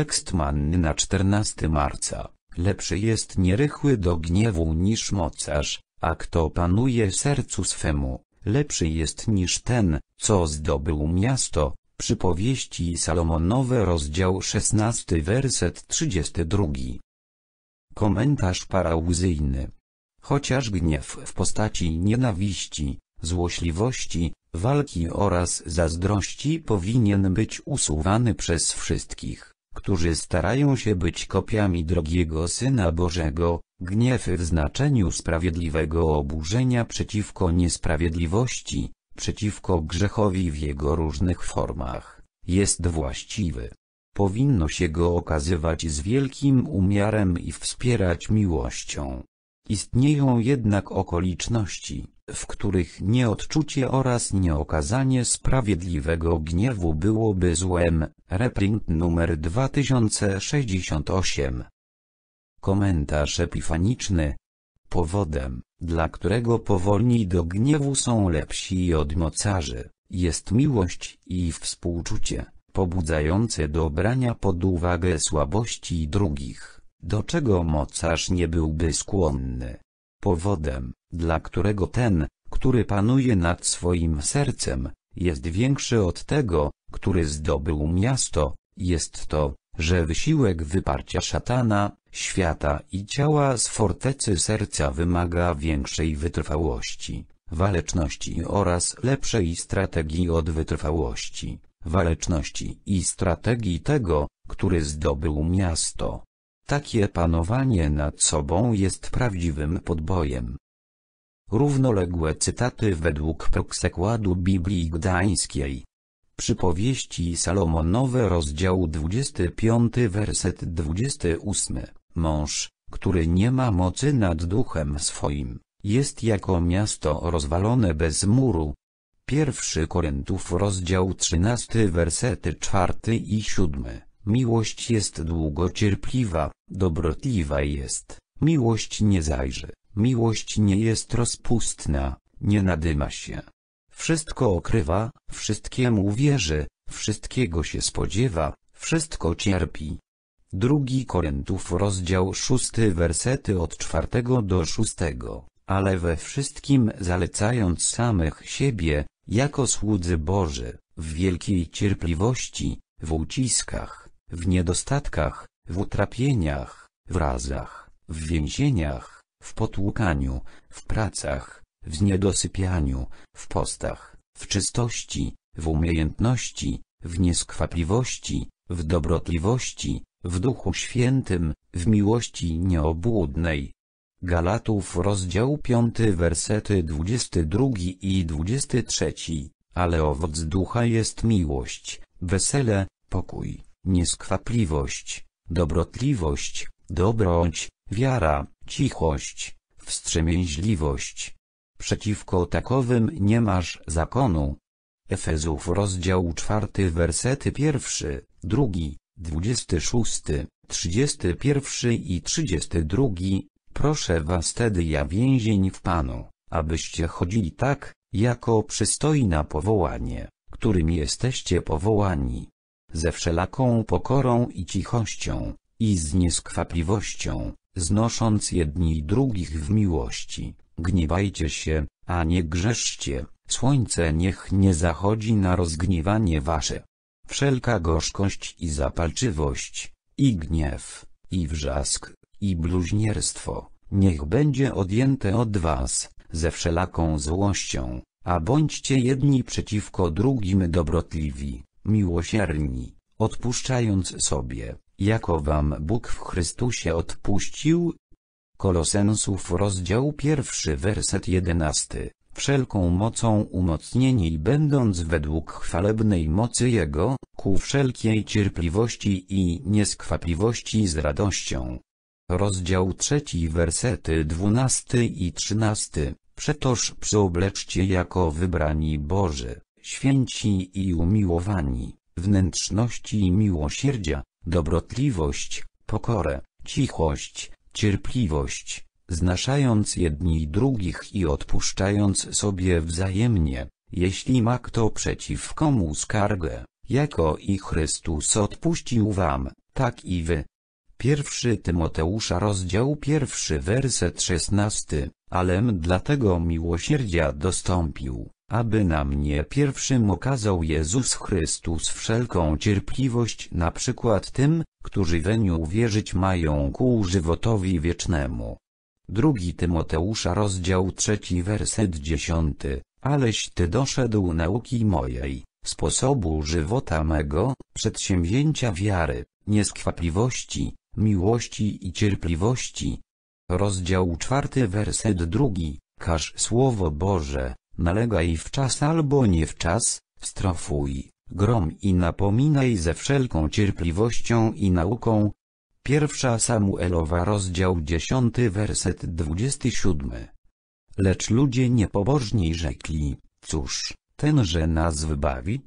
Tekst Manny na 14 marca. Lepszy jest nierychły do gniewu niż mocarz, a kto panuje sercu swemu, lepszy jest niż ten, co zdobył miasto. Przypowieści Salomonowe rozdział 16 werset 32. Komentarz parałzyjny. Chociaż gniew w postaci nienawiści, złośliwości, walki oraz zazdrości powinien być usuwany przez wszystkich którzy starają się być kopiami drogiego Syna Bożego, gniew w znaczeniu sprawiedliwego oburzenia przeciwko niesprawiedliwości, przeciwko grzechowi w jego różnych formach, jest właściwy. Powinno się go okazywać z wielkim umiarem i wspierać miłością. Istnieją jednak okoliczności, w których nieodczucie oraz nieokazanie sprawiedliwego gniewu byłoby złem. Reprint numer 2068. Komentarz epifaniczny. Powodem, dla którego powolni do gniewu są lepsi od mocarzy, jest miłość i współczucie, pobudzające do brania pod uwagę słabości drugich, do czego mocarz nie byłby skłonny. Powodem, dla którego ten, który panuje nad swoim sercem, jest większy od tego, który zdobył miasto, jest to, że wysiłek wyparcia szatana, świata i ciała z fortecy serca wymaga większej wytrwałości, waleczności oraz lepszej strategii od wytrwałości, waleczności i strategii tego, który zdobył miasto. Takie panowanie nad sobą jest prawdziwym podbojem. Równoległe cytaty według proksekładu Biblii Gdańskiej. Przypowieści Salomonowe rozdział 25 werset 28. Mąż, który nie ma mocy nad duchem swoim, jest jako miasto rozwalone bez muru. 1 Koryntów rozdział 13 wersety 4 i 7. Miłość jest długocierpliwa, dobrotliwa jest, miłość nie zajrzy, miłość nie jest rozpustna, nie nadyma się. Wszystko okrywa, wszystkiemu wierzy, wszystkiego się spodziewa, wszystko cierpi. Drugi Koryntów rozdział 6 wersety od 4 do 6, ale we wszystkim zalecając samych siebie, jako słudzy Boży, w wielkiej cierpliwości, w uciskach, w niedostatkach, w utrapieniach, w razach, w więzieniach, w potłukaniu, w pracach, w niedosypianiu, w postach, w czystości, w umiejętności, w nieskwapliwości, w dobrotliwości, w Duchu Świętym, w miłości nieobłudnej. Galatów rozdział 5 wersety 22 i 23, ale owoc ducha jest miłość, wesele, pokój nieskwapliwość, dobrotliwość, dobroć, wiara, cichość, wstrzemięźliwość. Przeciwko takowym nie masz zakonu. Efezów rozdział 4 wersety 1, 2, 26, 31 i 32. Proszę was tedy ja więzień w Panu, abyście chodzili tak, jako przystoi na powołanie, którym jesteście powołani ze wszelaką pokorą i cichością, i z nieskwapliwością, znosząc jedni drugich w miłości, gniewajcie się, a nie grzeszcie, słońce niech nie zachodzi na rozgniewanie wasze. Wszelka gorzkość i zapalczywość, i gniew, i wrzask, i bluźnierstwo, niech będzie odjęte od was, ze wszelaką złością, a bądźcie jedni przeciwko drugim dobrotliwi, miłosierni, odpuszczając sobie, jako wam Bóg w Chrystusie odpuścił. Kolosensów rozdział pierwszy werset jedenasty wszelką mocą umocnieni będąc według chwalebnej mocy Jego, ku wszelkiej cierpliwości i nieskwapliwości z radością. Rozdział trzeci wersety dwunasty i trzynasty. Przetoż przyobleczcie jako wybrani Boży, święci i umiłowani, wnętrzności i miłosierdzia, dobrotliwość, pokorę, cichość, cierpliwość, znaszając jedni drugich i odpuszczając sobie wzajemnie, jeśli ma kto przeciw komu skargę, jako i Chrystus odpuścił wam, tak i wy. Pierwszy Tymoteusza rozdział pierwszy werset 16, alem dlatego miłosierdzia dostąpił, aby na mnie pierwszym okazał Jezus Chrystus wszelką cierpliwość na przykład tym, którzy weniu uwierzyć mają ku żywotowi wiecznemu. 2 Tymoteusza rozdział 3 werset 10 Aleś Ty doszedł nauki mojej, sposobu żywota mego, przedsięwzięcia wiary, nieskwapliwości, miłości i cierpliwości. Rozdział 4 werset 2 Każ Słowo Boże, nalegaj w czas albo nie w czas, strofuj, grom i napominaj ze wszelką cierpliwością i nauką. Pierwsza Samuelowa rozdział 10 werset 27. Lecz ludzie niepobożni rzekli, cóż, tenże nas wybawi?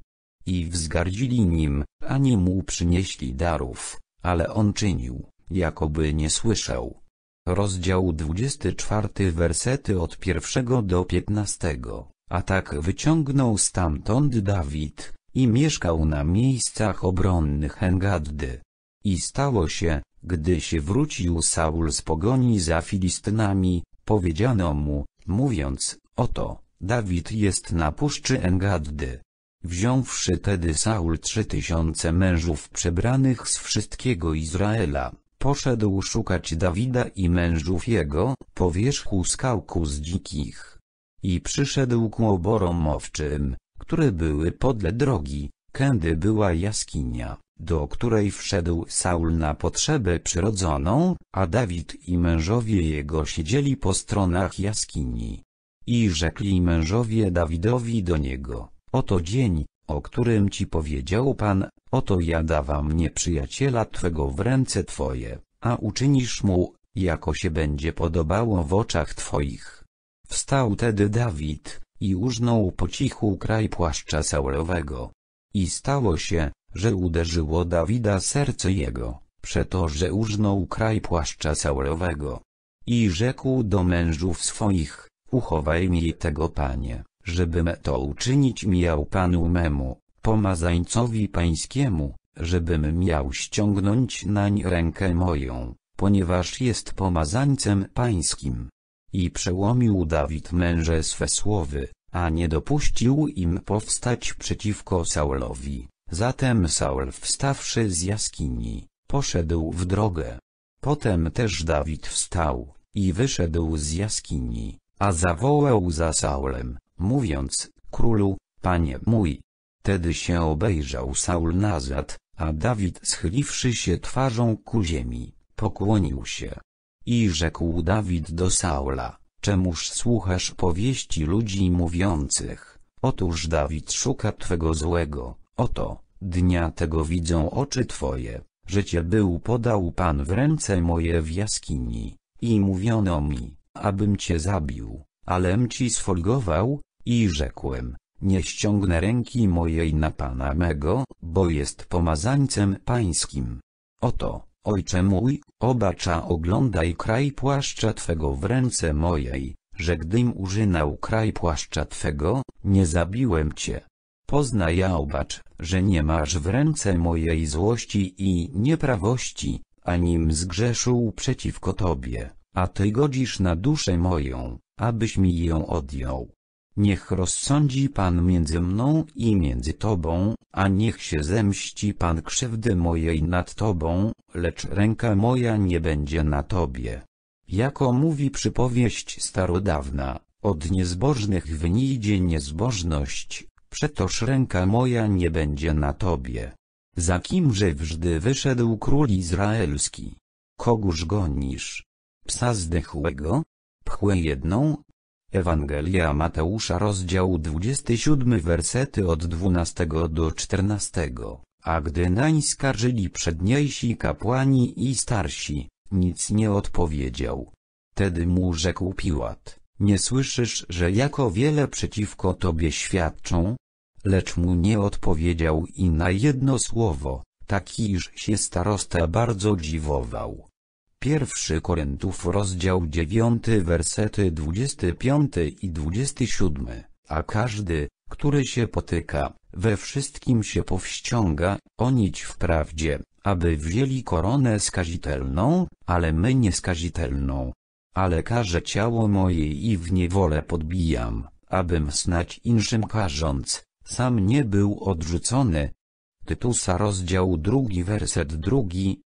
I wzgardzili nim, ani mu przynieśli darów, ale on czynił, jakoby nie słyszał rozdział 24 wersety od pierwszego do piętnastego. A tak wyciągnął stamtąd Dawid, i mieszkał na miejscach obronnych Engaddy. I stało się, gdy się wrócił Saul z pogoni za Filistynami, powiedziano mu, mówiąc, oto, Dawid jest na puszczy Engaddy. Wziąwszy tedy Saul trzy tysiące mężów przebranych z wszystkiego Izraela, Poszedł szukać Dawida i mężów jego, po wierzchu skałku z dzikich. I przyszedł ku oborom owczym, które były podle drogi, kędy była jaskinia, do której wszedł Saul na potrzebę przyrodzoną, a Dawid i mężowie jego siedzieli po stronach jaskini. I rzekli mężowie Dawidowi do niego, oto dzień, o którym ci powiedział Pan, oto ja dawam nieprzyjaciela Twego w ręce Twoje, a uczynisz mu, jako się będzie podobało w oczach Twoich. Wstał tedy Dawid, i użnął po cichu kraj płaszcza Saulowego. I stało się, że uderzyło Dawida serce jego, przeto że użnął kraj płaszcza Saulowego. I rzekł do mężów swoich, uchowaj mi tego panie, żeby me to uczynić miał Panu memu, pomazańcowi pańskiemu, żebym miał ściągnąć nań rękę moją, ponieważ jest pomazańcem pańskim. I przełomił Dawid męże swe słowy, a nie dopuścił im powstać przeciwko Saulowi. Zatem Saul wstawszy z jaskini, poszedł w drogę. Potem też Dawid wstał i wyszedł z jaskini, a zawołał za Saulem, mówiąc, królu, panie mój. Tedy się obejrzał Saul nazad, a Dawid schyliwszy się twarzą ku ziemi, pokłonił się. I rzekł Dawid do Saula, czemuż słuchasz powieści ludzi mówiących, otóż Dawid szuka twego złego, oto, dnia tego widzą oczy twoje, że cię był podał Pan w ręce moje w jaskini, i mówiono mi, abym cię zabił, alem ci sfolgował, i rzekłem, nie ściągnę ręki mojej na Pana mego, bo jest pomazańcem pańskim. Oto, Ojcze mój, obacza oglądaj kraj płaszcza Twego w ręce mojej, że gdym użynał kraj płaszcza Twego, nie zabiłem Cię. Pozna ja obacz, że nie masz w ręce mojej złości i nieprawości, anim zgrzeszył przeciwko Tobie, a Ty godzisz na duszę moją, abyś mi ją odjął. Niech rozsądzi Pan między mną i między Tobą, a niech się zemści Pan krzywdy mojej nad Tobą, lecz ręka moja nie będzie na Tobie. Jako mówi przypowieść starodawna, od niezbożnych wynijdzie niezbożność, przetoż ręka moja nie będzie na Tobie. Za kimże wżdy wyszedł król izraelski? Kogóż gonisz? Psa zdechłego? Pchłę jedną, Ewangelia Mateusza rozdział 27 wersety od 12 do 14. A gdy nań skarżyli przedniejsi kapłani i starsi, nic nie odpowiedział. Tedy mu rzekł Piłat, nie słyszysz, że jako wiele przeciwko tobie świadczą? Lecz mu nie odpowiedział i na jedno słowo, takiż się starosta bardzo dziwował. Pierwszy Korintów rozdział 9 wersety 25 i 27, a każdy, który się potyka, we wszystkim się powściąga, onić wprawdzie, aby wzięli koronę skazitelną, ale my nieskazitelną. Ale każe ciało moje i w niewolę podbijam, abym snać inszym każąc, sam nie był odrzucony. Tytusa rozdział drugi werset drugi,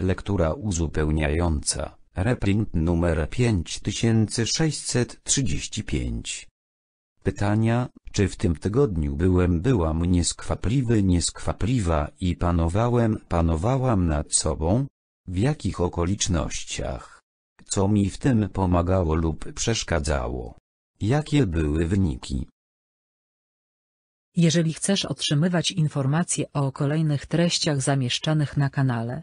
Lektura uzupełniająca. Reprint numer 5635. Pytania, czy w tym tygodniu byłem byłam nieskwapliwy nieskwapliwa i panowałem panowałam nad sobą? W jakich okolicznościach? Co mi w tym pomagało lub przeszkadzało? Jakie były wyniki? Jeżeli chcesz otrzymywać informacje o kolejnych treściach zamieszczanych na kanale,